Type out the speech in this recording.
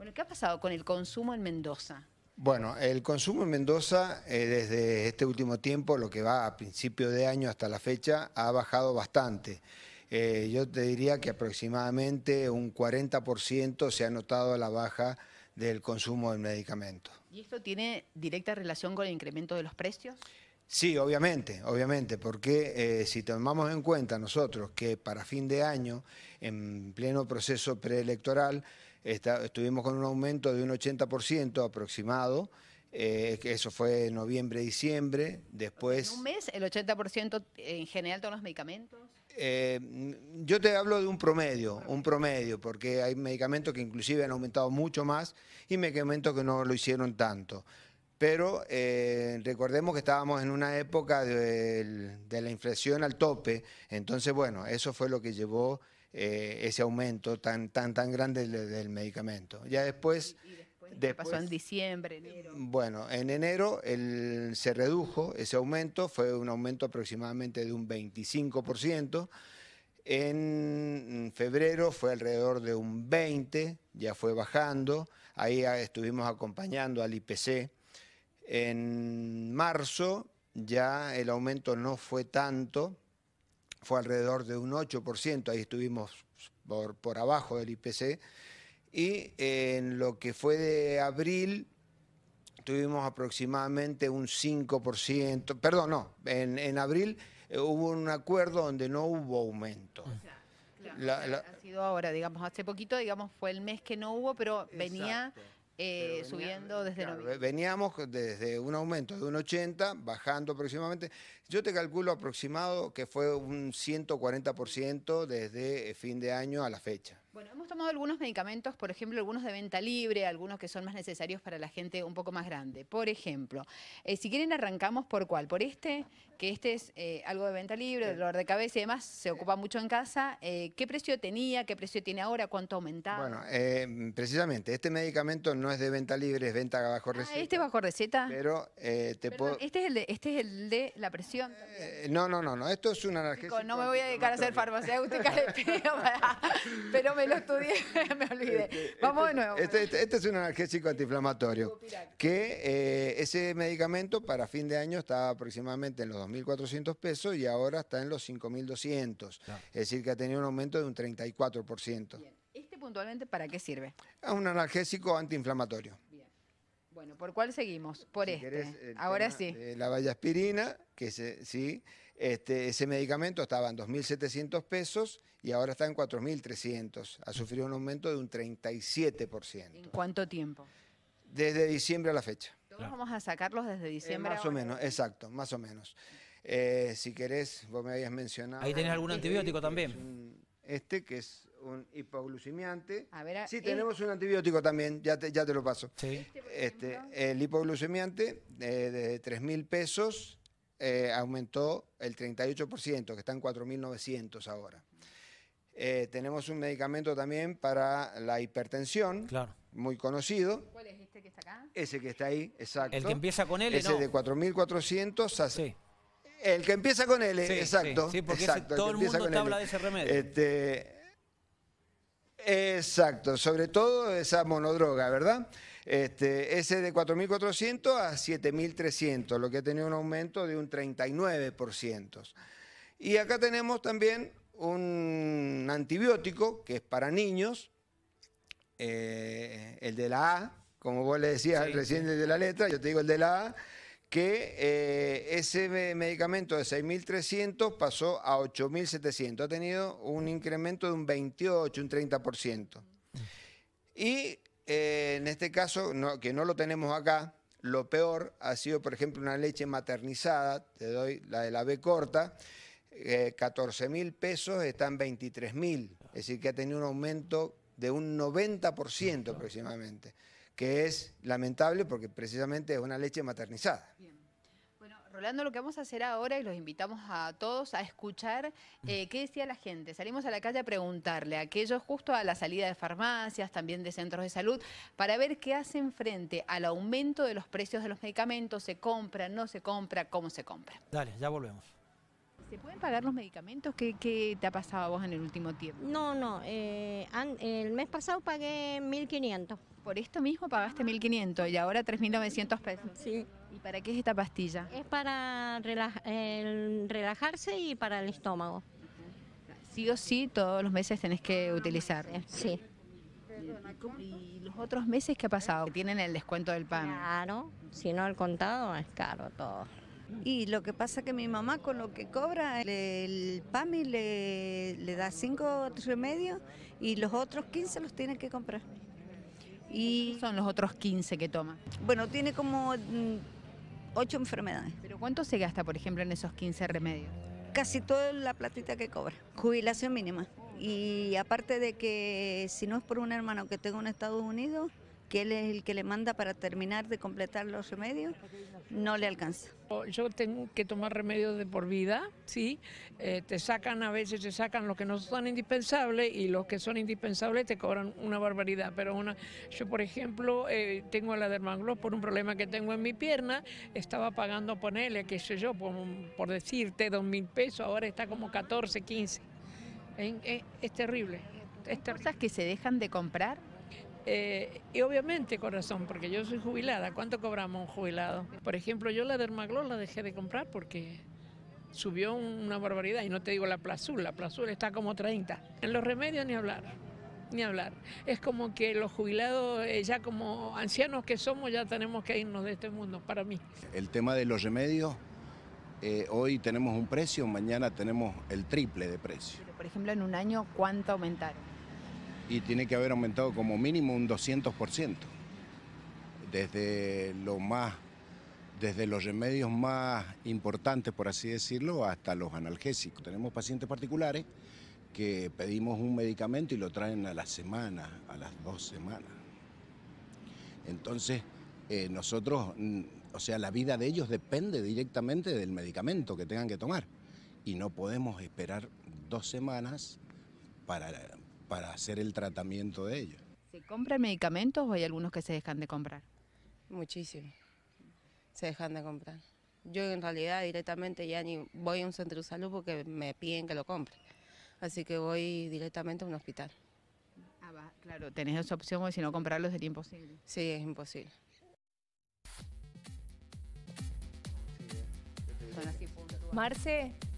Bueno, ¿qué ha pasado con el consumo en Mendoza? Bueno, el consumo en Mendoza eh, desde este último tiempo, lo que va a principio de año hasta la fecha, ha bajado bastante. Eh, yo te diría que aproximadamente un 40% se ha notado la baja del consumo de medicamentos. ¿Y esto tiene directa relación con el incremento de los precios? Sí, obviamente, obviamente, porque eh, si tomamos en cuenta nosotros que para fin de año, en pleno proceso preelectoral, estuvimos con un aumento de un 80% aproximado. Eh, eso fue noviembre, diciembre. Después. ¿En un mes el 80% eh, en general todos los medicamentos? Eh, yo te hablo de un promedio, un promedio, porque hay medicamentos que inclusive han aumentado mucho más y medicamentos que no lo hicieron tanto. Pero recordemos que estábamos en una época de la inflación al tope, entonces bueno, eso fue lo que llevó eh, ese aumento tan, tan, tan grande del, medicamento. Ya después... ¿qué pasó en diciembre, Bueno, en enero el, se redujo ese aumento, fue un aumento aproximadamente de un 25%. En febrero fue alrededor de un 20, ya fue bajando, ahí ah, estuvimos acompañando al IPC. En marzo ya el aumento no fue tanto, fue alrededor de un 8%, ahí estuvimos por, por abajo del IPC, y eh, en lo que fue de abril tuvimos aproximadamente un 5%, perdón, no, en, abril eh, hubo un acuerdo donde no hubo aumento. ha sido ahora, digamos, hace poquito, digamos, fue el mes que no hubo, pero venía... Eh, subiendo desde Veníamos desde un aumento de un 80, bajando aproximadamente. Yo te calculo aproximado que fue un 140% desde eh, fin de año a la fecha. Bueno, hemos tomado algunos medicamentos, por ejemplo, algunos de venta libre, algunos que son más necesarios para la gente un poco más grande. Por ejemplo, eh, si quieren arrancamos por cuál, por este, que este es algo de venta libre, dolor de cabeza y demás, se ocupa mucho en casa. ¿Qué precio tenía? ¿Qué precio tiene ahora? ¿Cuánto ha Bueno, precisamente, este medicamento no es de venta libre, es venta bajo ah, ¿este receta. este bajo receta. Pero eh, este, este es, el de, la presión. Eh, no, no, no, no, esto es un analgésico. No me voy a dedicar a ser farmacéutica, le pido, pero me lo estudié, me olvidé. Este, Vamos de nuevo. Este, es un analgésico antiinflamatorio, que eh, ese medicamento para fin de año estaba aproximadamente en los 2.400 pesos y ahora está en los 5.200. Es decir, que ha tenido un aumento de un 34% puntualmente para qué sirve? Es un analgésico antiinflamatorio. Bien. Bueno, ¿por cuál seguimos? Por este. Ahora sí. la vallaspirina, que sí, este, ese medicamento estaba en 2.700 pesos y ahora está en 4.300. Ha sufrido un aumento de un 37%. ¿En cuánto tiempo? Desde diciembre a la fecha. Todos vamos a sacarlos desde eh, diciembre. fecha. más o menos, exacto, más o menos. Eh, si querés, vos me habías mencionado. Ahí tenés algún antibiótico también. este que es un hipoglucemiante. sí, tenemos un antibiótico también, ya te, ya te lo paso. Este, el hipoglucemiante eh, de 3000 pesos eh, aumentó el 38%, que está en 4.900 ahora. Eh, tenemos un medicamento también para la hipertensión, claro. muy conocido. ¿Cuál es este que está acá? Ese que está ahí, exacto. El que empieza con L, Ese de 4.400 Sí. El que empieza con L, exacto. Sí, porque todo el, mundo habla de ese remedio. Este, Exacto, sobre todo esa monodroga, ¿verdad? Este, ese de 4.400 a 7.300, lo que ha tenido un aumento de un 39%. Y acá tenemos también un antibiótico que es para niños, eh, el de la A, como vos le decías recién, de la letra, yo te digo el de la A, que eh, ese medicamento de 6.300 pasó a 8.700. Ha tenido un incremento de un 28, un 30%. Y eh, en este caso, que no lo tenemos acá, lo peor ha sido, por ejemplo, una leche maternizada, te doy la de la B corta, 14.000 eh, pesos, están en 23.000, es decir, que ha tenido un aumento de un 90% aproximadamente que es lamentable porque precisamente es una leche maternizada. Bien. Bueno, Rolando, lo que vamos a hacer ahora, y los invitamos a todos a escuchar eh, mm. qué decía la gente. Salimos a la calle a preguntarle a aquellos justo a la salida de farmacias, también de centros de salud, para ver qué hacen frente al aumento de los precios de los medicamentos, se compra, no se compra, cómo se compra. Dale, ya volvemos. ¿Se pueden pagar los medicamentos? ¿Qué, te ha pasado a vos en el último tiempo? No, no. Eh, el mes pasado pagué 1.500. Por esto mismo pagaste 1.500 y ahora 3.900 pesos. Sí. ¿Y para qué es esta pastilla? Es para relajarse y para el estómago. Sí o sí, todos los meses tenés que utilizar. Sí. ¿Y los otros meses qué ha pasado? ¿Tienen el descuento del pan? Claro, si no al contado es caro todo. Y lo que pasa es que mi mamá con lo que cobra el, PAMI le, da cinco remedios y los otros 15 los tiene que comprar. Y son los otros 15 que toma? Bueno, tiene como mm, ocho enfermedades. ¿Pero cuánto se gasta, por ejemplo, en esos 15 remedios? Casi toda la platita que cobra. Jubilación mínima. Y aparte de que si no es por un hermano que tengo en Estados Unidos, que él es el que le manda para terminar de completar los remedios, no le alcanza. Yo tengo que tomar remedios de por vida, ¿sí? Eh, te sacan a veces, te sacan los que no son indispensables y los que son indispensables te cobran una barbaridad. Pero una, yo, por ejemplo, eh, tengo la dermanglos por un problema que tengo en mi pierna, estaba pagando, ponerle qué sé yo, por, decirte, dos mil pesos, ahora está como 14, 15. Eh, eh, es, terrible. Es ¿Cosas que se dejan de comprar? Eh, y obviamente, corazón, porque yo soy jubilada. ¿Cuánto cobramos un jubilado? Por ejemplo, yo la Dermagló la dejé de comprar porque subió una barbaridad. Y no te digo la plazul, la plazul está como 30. En los remedios ni hablar, ni hablar. Es como que los jubilados, eh, ya como ancianos que somos, ya tenemos que irnos de este mundo, para mí. El tema de los remedios, eh, hoy tenemos un precio, mañana tenemos el triple de precio. por ejemplo, en un año, ¿cuánto aumentaron? y tiene que haber aumentado como mínimo un 200%. Desde lo más desde los remedios más importantes, por así decirlo, hasta los analgésicos. Tenemos pacientes particulares que pedimos un medicamento y lo traen a las semanas, a las dos semanas. Entonces, eh, nosotros, mm, o sea, la vida de ellos depende directamente del medicamento que tengan que tomar. Y no podemos esperar dos semanas para para hacer el tratamiento de ellos. ¿Se compran medicamentos o hay algunos que se dejan de comprar? Muchísimo. Se dejan de comprar. Yo en realidad directamente ya ni voy a un centro de salud porque me piden que lo compre. Así que voy directamente a un hospital. Ah, claro, tenés esa opción o si no comprarlo sería imposible. Sí, es imposible. Marce,